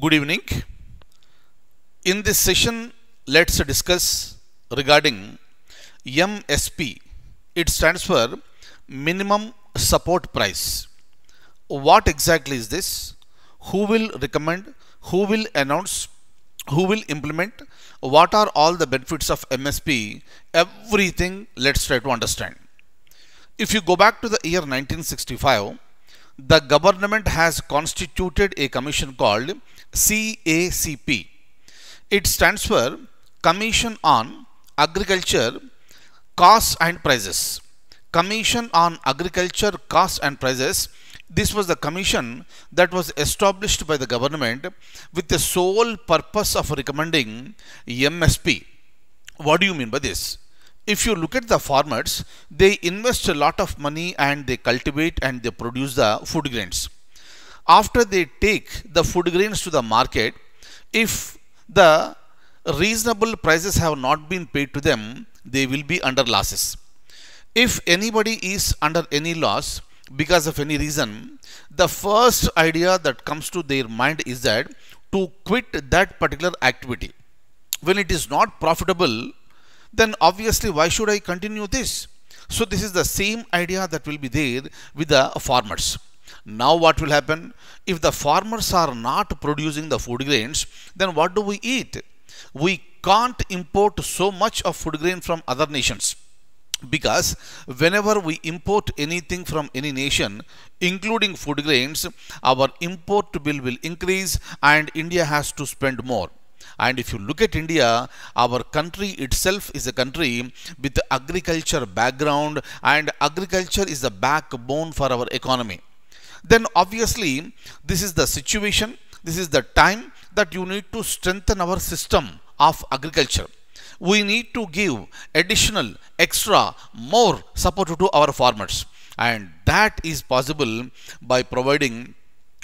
good evening in this session let's discuss regarding msp it stands for minimum support price what exactly is this who will recommend who will announce who will implement what are all the benefits of msp everything let's try to understand if you go back to the year 1965 the government has constituted a commission called CACP. It stands for Commission on Agriculture Costs and Prices. Commission on Agriculture Costs and Prices. This was the commission that was established by the government with the sole purpose of recommending MSP. What do you mean by this? If you look at the farmers, they invest a lot of money and they cultivate and they produce the food grains after they take the food grains to the market, if the reasonable prices have not been paid to them, they will be under losses. If anybody is under any loss because of any reason, the first idea that comes to their mind is that to quit that particular activity. When it is not profitable, then obviously why should I continue this? So this is the same idea that will be there with the farmers. Now what will happen? If the farmers are not producing the food grains, then what do we eat? We can't import so much of food grain from other nations because whenever we import anything from any nation including food grains our import bill will increase and india has to spend more and if you look at india our country itself is a country with agriculture background and agriculture is the backbone for our economy then obviously this is the situation, this is the time that you need to strengthen our system of agriculture. We need to give additional, extra, more support to our farmers and that is possible by providing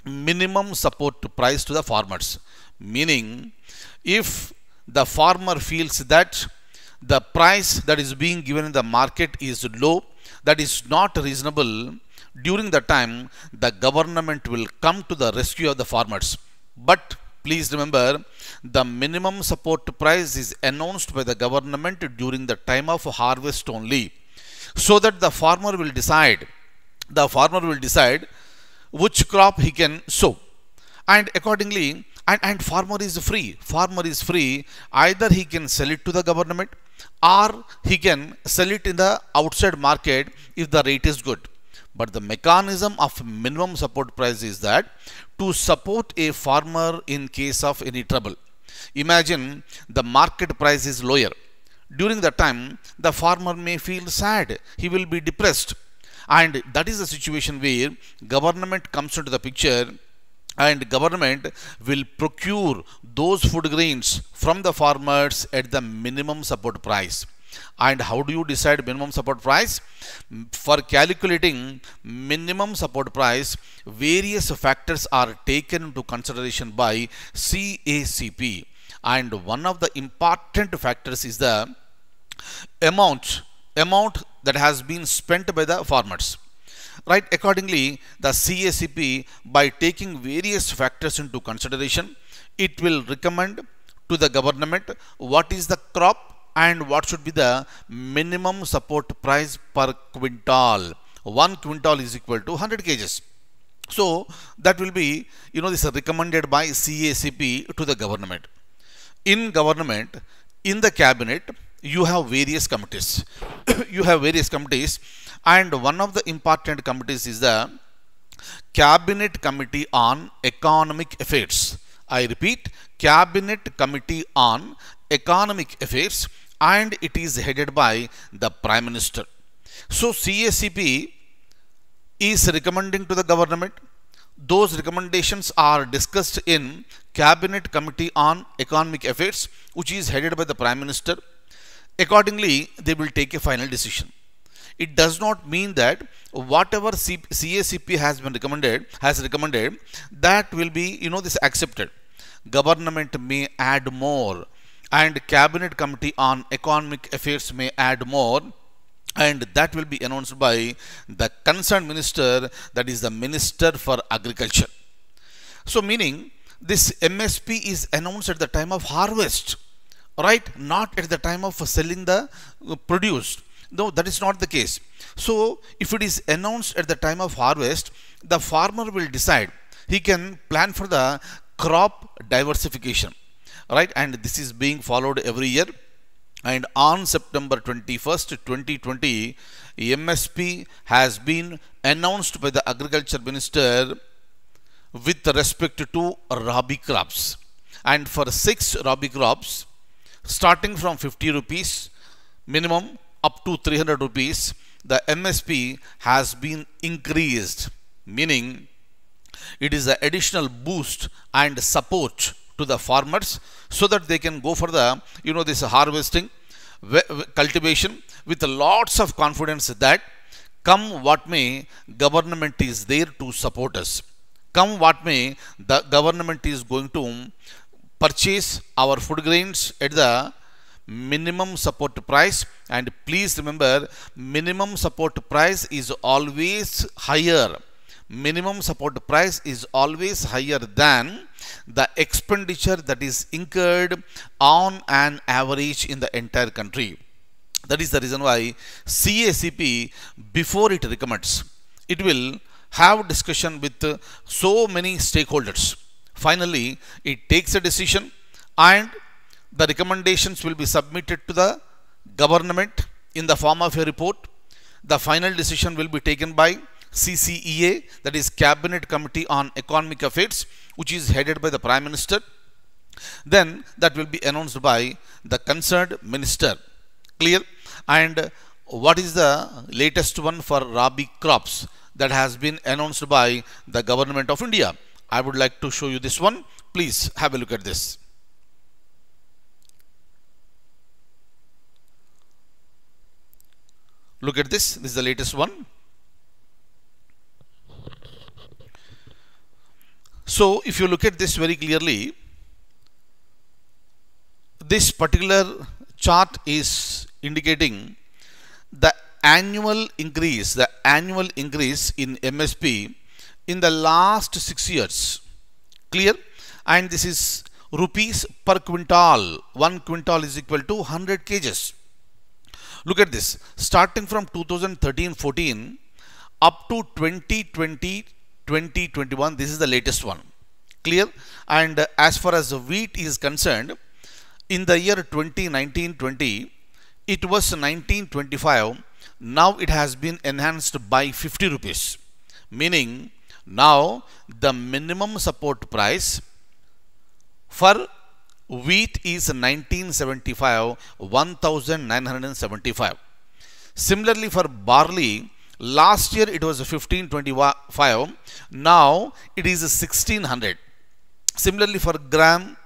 minimum support price to the farmers. Meaning, if the farmer feels that the price that is being given in the market is low, that is not reasonable, during the time, the government will come to the rescue of the farmers. But please remember, the minimum support price is announced by the government during the time of harvest only. So that the farmer will decide, the farmer will decide which crop he can sow. And accordingly, and, and farmer is free. Farmer is free. Either he can sell it to the government or he can sell it in the outside market if the rate is good. But the mechanism of minimum support price is that to support a farmer in case of any trouble. Imagine the market price is lower. During the time, the farmer may feel sad. He will be depressed. And that is the situation where government comes into the picture and government will procure those food grains from the farmers at the minimum support price. And how do you decide minimum support price? For calculating minimum support price, various factors are taken into consideration by CACP. And one of the important factors is the amount amount that has been spent by the farmers right accordingly the CACP by taking various factors into consideration it will recommend to the government what is the crop and what should be the minimum support price per quintal. One quintal is equal to 100 kgs. So that will be, you know, this is recommended by CACP to the government. In government, in the cabinet, you have various committees. you have various committees and one of the important committees is the Cabinet Committee on Economic Affairs. I repeat, Cabinet Committee on Economic Affairs and it is headed by the Prime Minister. So CACP is recommending to the government. Those recommendations are discussed in Cabinet Committee on Economic Affairs, which is headed by the Prime Minister. Accordingly, they will take a final decision. It does not mean that whatever CACP has been recommended, has recommended, that will be, you know, this accepted. Government may add more and Cabinet Committee on Economic Affairs may add more and that will be announced by the concerned minister that is the Minister for Agriculture. So meaning this MSP is announced at the time of harvest right not at the time of selling the uh, produce no that is not the case so if it is announced at the time of harvest the farmer will decide he can plan for the crop diversification right and this is being followed every year and on September 21st 2020 MSP has been announced by the agriculture minister with respect to rabi crops and for six rabi crops starting from 50 rupees minimum up to 300 rupees the MSP has been increased meaning it is an additional boost and support to the farmers so that they can go for the you know this harvesting cultivation with lots of confidence that come what may government is there to support us come what may the government is going to purchase our food grains at the minimum support price and please remember minimum support price is always higher minimum support price is always higher than the expenditure that is incurred on an average in the entire country. That is the reason why CACP, before it recommends, it will have discussion with so many stakeholders. Finally, it takes a decision and the recommendations will be submitted to the government in the form of a report. The final decision will be taken by CCEA, that is Cabinet Committee on Economic Affairs, which is headed by the Prime Minister. Then that will be announced by the concerned minister. Clear? And what is the latest one for Rabi crops that has been announced by the Government of India? I would like to show you this one. Please have a look at this. Look at this. This is the latest one. So if you look at this very clearly, this particular chart is indicating the annual increase, the annual increase in MSP in the last six years. Clear? And this is rupees per quintal. One quintal is equal to 100 kgs. Look at this. Starting from 2013-14 up to 2020 2021 this is the latest one clear and uh, as far as wheat is concerned in the year 2019-20 it was 1925 now it has been enhanced by 50 rupees meaning now the minimum support price for wheat is 1975 1975 similarly for barley last year it was 1525 now it is 1600 similarly for gram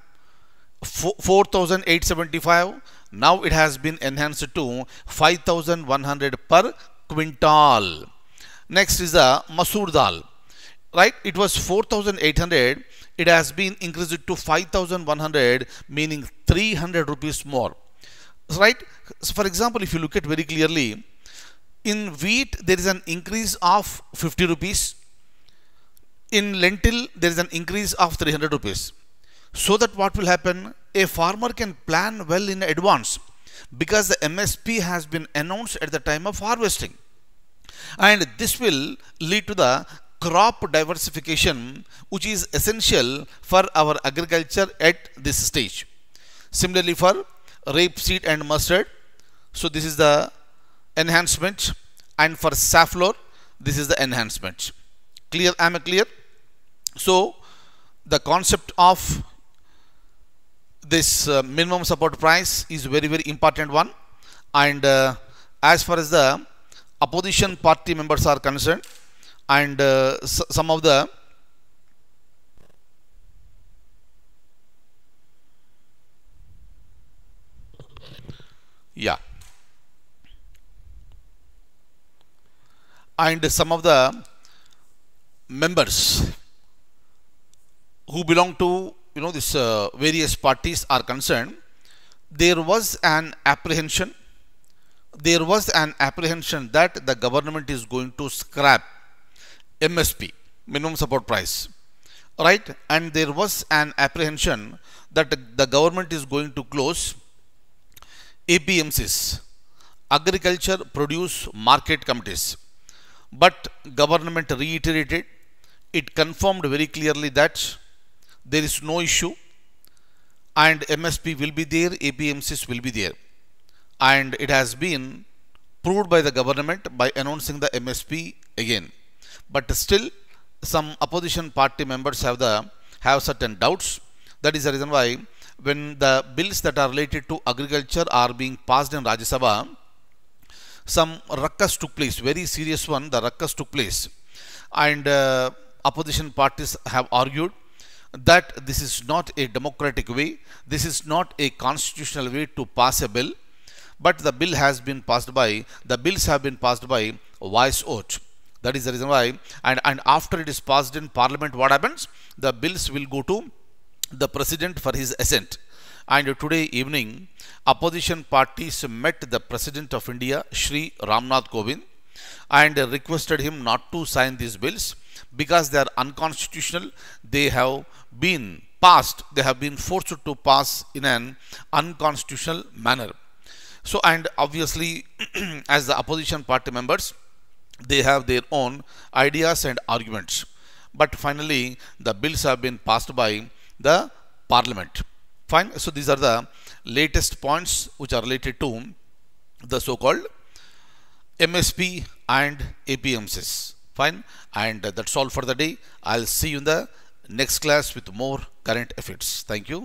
4875 now it has been enhanced to 5100 per quintal next is the masoor dal right it was 4800 it has been increased to 5100 meaning 300 rupees more right so for example if you look at very clearly in wheat, there is an increase of 50 rupees. In lentil, there is an increase of 300 rupees. So that what will happen? A farmer can plan well in advance because the MSP has been announced at the time of harvesting. And this will lead to the crop diversification which is essential for our agriculture at this stage. Similarly for rape seed and mustard. So this is the enhancement and for safflower this is the enhancement clear am I clear so the concept of this uh, minimum support price is very very important one and uh, as far as the opposition party members are concerned and uh, some of the yeah and some of the members who belong to you know this uh, various parties are concerned there was an apprehension there was an apprehension that the government is going to scrap MSP minimum support price right and there was an apprehension that the government is going to close APMCs agriculture produce market committees but government reiterated, it confirmed very clearly that there is no issue and MSP will be there, APMCs will be there. And it has been proved by the government by announcing the MSP again. But still some opposition party members have the have certain doubts. That is the reason why when the bills that are related to agriculture are being passed in Rajya Sabha, some ruckus took place, very serious one, the ruckus took place. And uh, opposition parties have argued that this is not a democratic way, this is not a constitutional way to pass a bill, but the bill has been passed by, the bills have been passed by vice vote. That is the reason why, and, and after it is passed in parliament, what happens? The bills will go to the president for his assent and today evening opposition parties met the President of India Sri Ramnath Kovind and requested him not to sign these bills because they are unconstitutional. They have been passed, they have been forced to pass in an unconstitutional manner. So, and obviously, as the opposition party members, they have their own ideas and arguments. But finally, the bills have been passed by the parliament fine so these are the latest points which are related to the so called msp and apmcs fine and that's all for the day i'll see you in the next class with more current affairs thank you